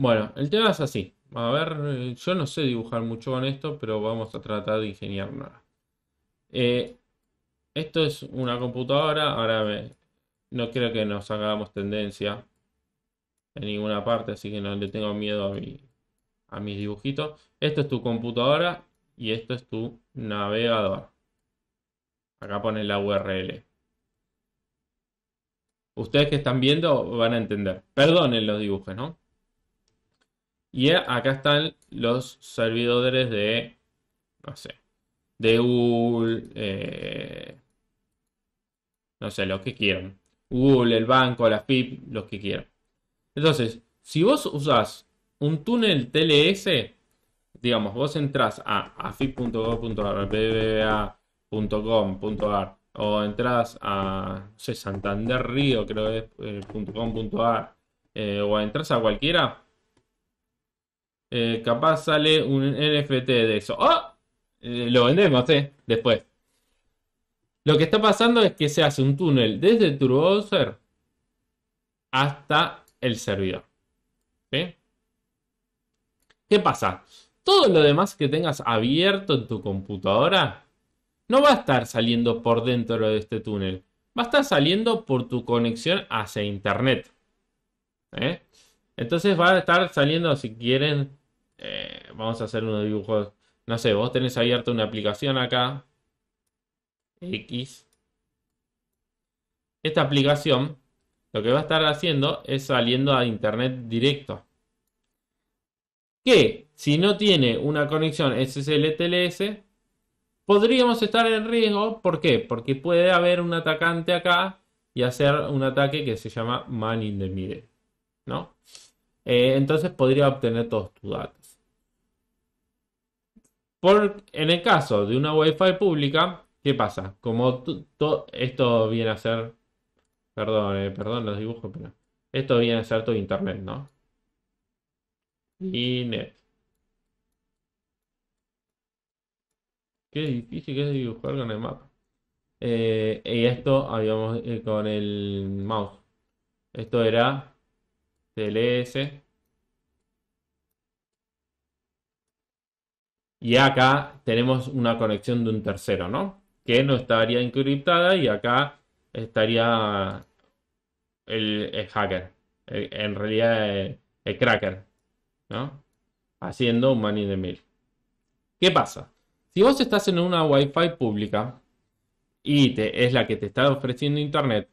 Bueno, el tema es así. A ver, yo no sé dibujar mucho con esto, pero vamos a tratar de ingeniar eh, esto es una computadora. Ahora no creo que nos hagamos tendencia en ninguna parte, así que no le tengo miedo a, a mis dibujitos. Esto es tu computadora y esto es tu navegador. Acá pone la URL. Ustedes que están viendo van a entender. Perdonen los dibujos, ¿no? Y acá están los servidores de, no sé, de Google, eh, no sé, los que quieran. Google, el banco, la FIP, los que quieran. Entonces, si vos usás un túnel TLS, digamos, vos entras a afip.gov.ar, bba.com.ar, o entras a no sé, Santander Río, creo que es.com.ar, eh, eh, o entras a cualquiera, eh, capaz sale un NFT de eso. ¡Oh! Eh, lo vendemos, ¿eh? Después. Lo que está pasando es que se hace un túnel desde tu browser hasta el servidor. ¿Qué pasa? Todo lo demás que tengas abierto en tu computadora no va a estar saliendo por dentro de este túnel. Va a estar saliendo por tu conexión hacia internet. ¿Eh? Entonces va a estar saliendo, si quieren, eh, vamos a hacer unos dibujos, no sé, vos tenés abierta una aplicación acá, X. Esta aplicación lo que va a estar haciendo es saliendo a internet directo. Que si no tiene una conexión SSL-TLS, podríamos estar en riesgo. ¿Por qué? Porque puede haber un atacante acá y hacer un ataque que se llama man in the middle. ¿no? Eh, entonces podría obtener todos tus datos en el caso de una Wi-Fi pública, ¿qué pasa? Como todo esto viene a ser, perdón, eh, perdón los dibujos, pero esto viene a ser todo internet, ¿no? Y net. Qué difícil que es dibujar con el mapa. Eh, y esto habíamos eh, con el mouse. Esto era TLS. Y acá tenemos una conexión de un tercero, ¿no? Que no estaría encriptada y acá estaría el, hacker, en realidad el, cracker, ¿no? Haciendo un man in the middle. ¿Qué pasa? Si vos estás en una Wi-Fi pública y es la que te está ofreciendo Internet,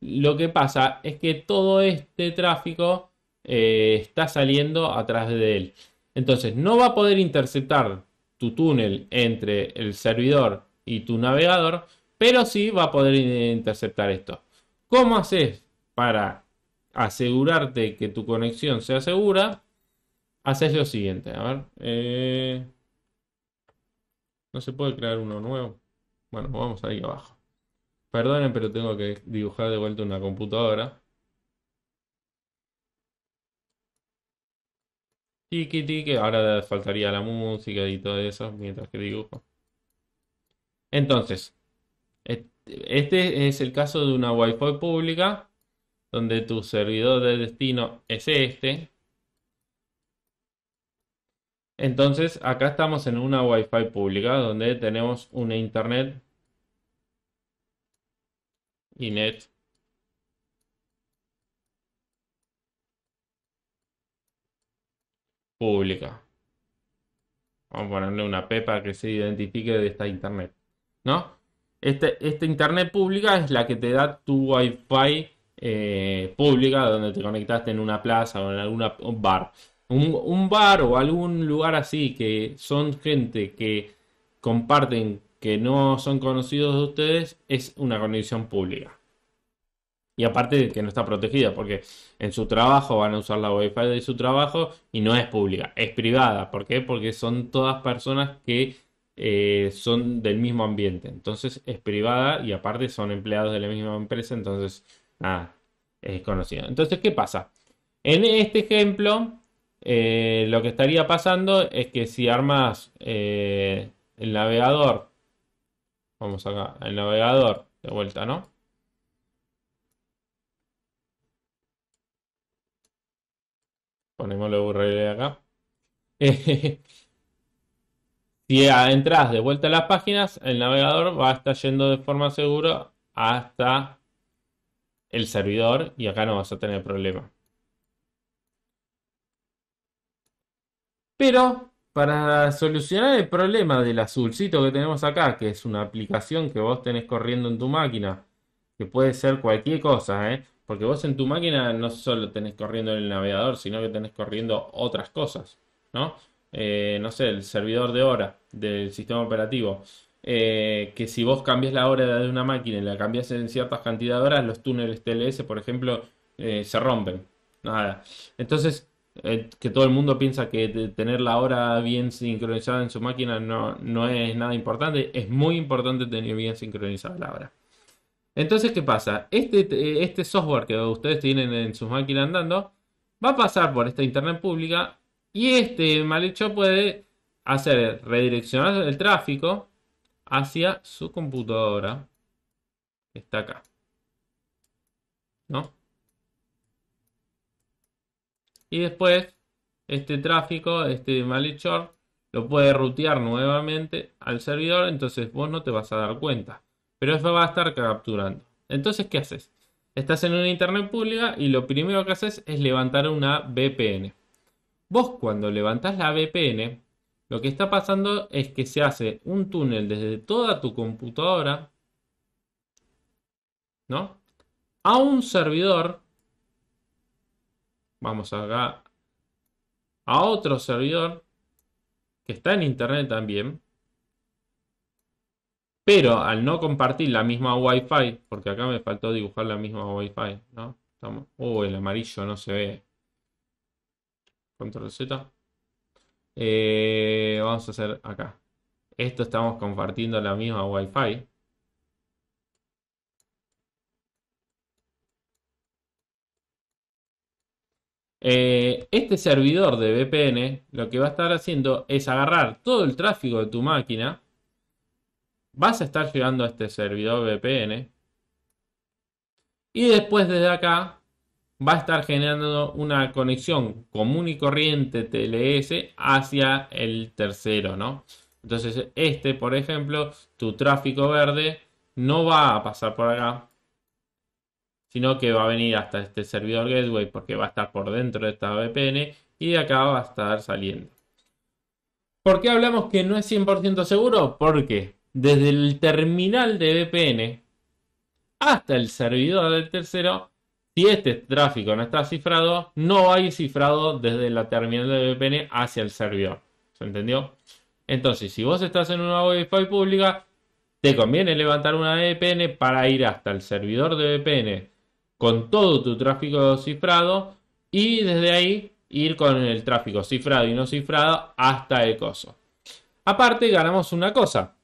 lo que pasa es que todo este tráfico eh, está saliendo a través de él. Entonces, no va a poder interceptar tu túnel entre el servidor y tu navegador, pero sí va a poder interceptar esto. ¿Cómo haces para asegurarte que tu conexión sea segura? Haces lo siguiente, a ver. Eh, no se puede crear uno nuevo. Bueno, vamos ahí abajo. Perdonen, pero tengo que dibujar de vuelta una computadora. ahora faltaría la música y todo eso mientras que dibujo. Entonces, este es el caso de una Wi-Fi pública donde tu servidor de destino es este. Entonces, acá estamos en una Wi-Fi pública donde tenemos una internet y Net. pública. Vamos a ponerle una P para que se identifique de esta internet. ¿No? Este, esta internet pública es la que te da tu wifi eh, pública donde te conectaste en una plaza o en algún bar. un bar o algún lugar así que son gente que comparten que no son conocidos de ustedes es una conexión pública. Y aparte que no está protegida, porque en su trabajo van a usar la Wi-Fi de su trabajo y no es pública, es privada. ¿Por qué? Porque son todas personas que eh, son del mismo ambiente. Entonces es privada y aparte son empleados de la misma empresa, entonces nada, es conocido. Entonces, ¿qué pasa? En este ejemplo, eh, lo que estaría pasando es que si armas eh, el navegador, vamos acá, el navegador de vuelta, ¿no? Ponemos la URL acá. si entras de vuelta a las páginas, el navegador va a estar yendo de forma segura hasta el servidor y acá no vas a tener problema. Pero para solucionar el problema del azulcito que tenemos acá, que es una aplicación que vos tenés corriendo en tu máquina, que puede ser cualquier cosa, ¿eh? Porque vos en tu máquina no solo tenés corriendo el navegador, sino que tenés corriendo otras cosas, ¿no? Eh, no sé, el servidor de hora del sistema operativo. Eh, que si vos cambias la hora de una máquina y la cambias en ciertas cantidades de horas, los túneles TLS, por ejemplo, eh, se rompen. Nada. Entonces, que todo el mundo piensa que tener la hora bien sincronizada en su máquina no, no es nada importante. Es muy importante tener bien sincronizada la hora. Entonces, ¿qué pasa? Este, este, software que ustedes tienen en sus máquinas andando va a pasar por esta internet pública y este hecho puede hacer redireccionar el tráfico hacia su computadora está acá. ¿No? Y después, este tráfico, este malhechor, lo puede rutear nuevamente al servidor, entonces vos no te vas a dar cuenta pero eso va a estar capturando. Entonces, ¿qué haces? Estás en una internet pública y lo primero que haces es levantar una VPN. Vos cuando levantás la VPN, lo que está pasando es que se hace un túnel desde toda tu computadora, ¿no? A un servidor, vamos acá, a otro servidor que está en internet también, pero al no compartir la misma Wi-Fi, porque acá me faltó dibujar la misma Wi-Fi, ¿no? el amarillo no se ve. Control Z. Eh, vamos a hacer acá. Esto estamos compartiendo la misma Wi-Fi. Eh, este servidor de VPN lo que va a estar haciendo es agarrar todo el tráfico de tu máquina vas a estar llegando a este servidor VPN y después desde acá va a estar generando una conexión común y corriente TLS hacia el tercero, ¿no? Entonces este, por ejemplo, tu tráfico verde no va a pasar por acá, sino que va a venir hasta este servidor gateway porque va a estar por dentro de esta VPN y de acá va a estar saliendo. ¿Por qué hablamos que no es 100% seguro? ¿Por qué? desde el terminal de VPN hasta el servidor del tercero, si este tráfico no está cifrado, no hay cifrado desde la terminal de VPN hacia el servidor. ¿Se entendió? Entonces, si vos estás en una Wi-Fi pública, te conviene levantar una VPN para ir hasta el servidor de VPN con todo tu tráfico cifrado y desde ahí ir con el tráfico cifrado y no cifrado hasta el coso. Aparte, ganamos una cosa.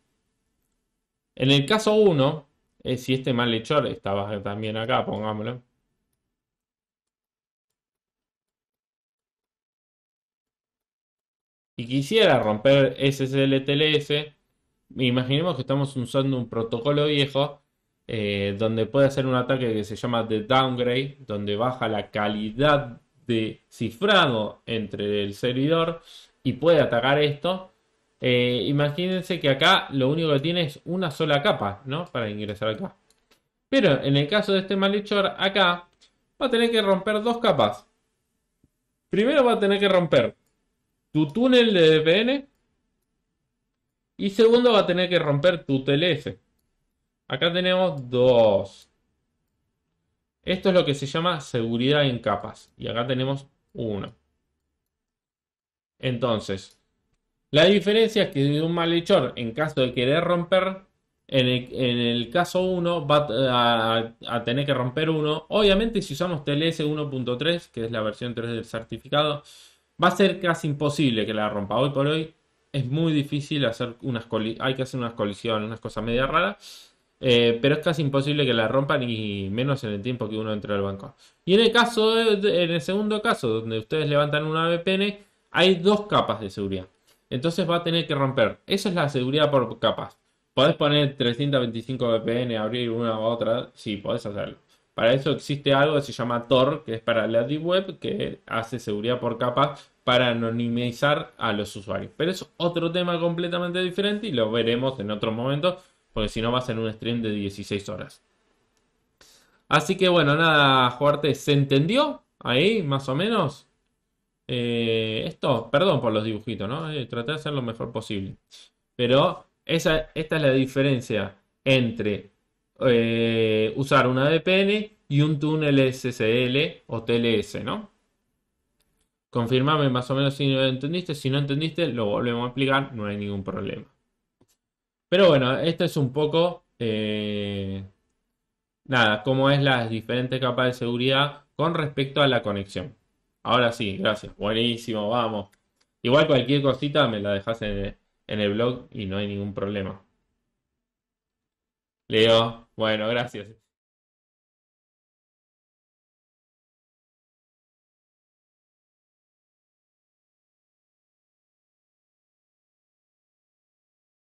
En el caso 1, eh, si este malhechor estaba también acá, pongámoslo. Y quisiera romper SSL-TLS, imaginemos que estamos usando un protocolo viejo eh, donde puede hacer un ataque que se llama The Downgrade, donde baja la calidad de cifrado entre el servidor y puede atacar esto eh, imagínense que acá lo único que tiene es una sola capa, ¿no? Para ingresar acá. Pero en el caso de este malhechor, acá va a tener que romper dos capas. Primero va a tener que romper tu túnel de VPN. Y segundo va a tener que romper tu TLS. Acá tenemos dos. Esto es lo que se llama seguridad en capas. Y acá tenemos uno. Entonces, la diferencia es que un malhechor, en caso de querer romper, en el, caso 1 va a, tener que romper uno. Obviamente si usamos TLS 1.3, que es la versión 3 del certificado, va a ser casi imposible que la rompa. Hoy por hoy es muy difícil hacer unas hay que hacer unas colisiones, unas cosas media raras. Eh, pero es casi imposible que la rompan y menos en el tiempo que uno entra al banco. Y en el caso, en el segundo caso, donde ustedes levantan una VPN, hay dos capas de seguridad. Entonces va a tener que romper. Esa es la seguridad por capas. Podés poner 325 VPN, abrir una u otra. Sí, podés hacerlo. Para eso existe algo que se llama Tor, que es para la Deep Web, que hace seguridad por capas para anonimizar a los usuarios. Pero es otro tema completamente diferente y lo veremos en otro momento, porque si no va a ser un stream de 16 horas. Así que bueno, nada, Juarte, ¿se entendió? Ahí, más o menos. Eh, esto, perdón por los dibujitos, ¿no? Eh, traté de hacer lo mejor posible. Pero esa, esta es la diferencia entre eh, usar una VPN y un túnel SSL o TLS, ¿no? Confirmame más o menos si lo entendiste. Si no entendiste, lo volvemos a explicar, no hay ningún problema. Pero bueno, esto es un poco... nada, cómo es las diferentes capas de seguridad con respecto a la conexión. Ahora sí, gracias. Buenísimo, vamos. Igual cualquier cosita me la dejas en el blog y no hay ningún problema. Leo, bueno, gracias.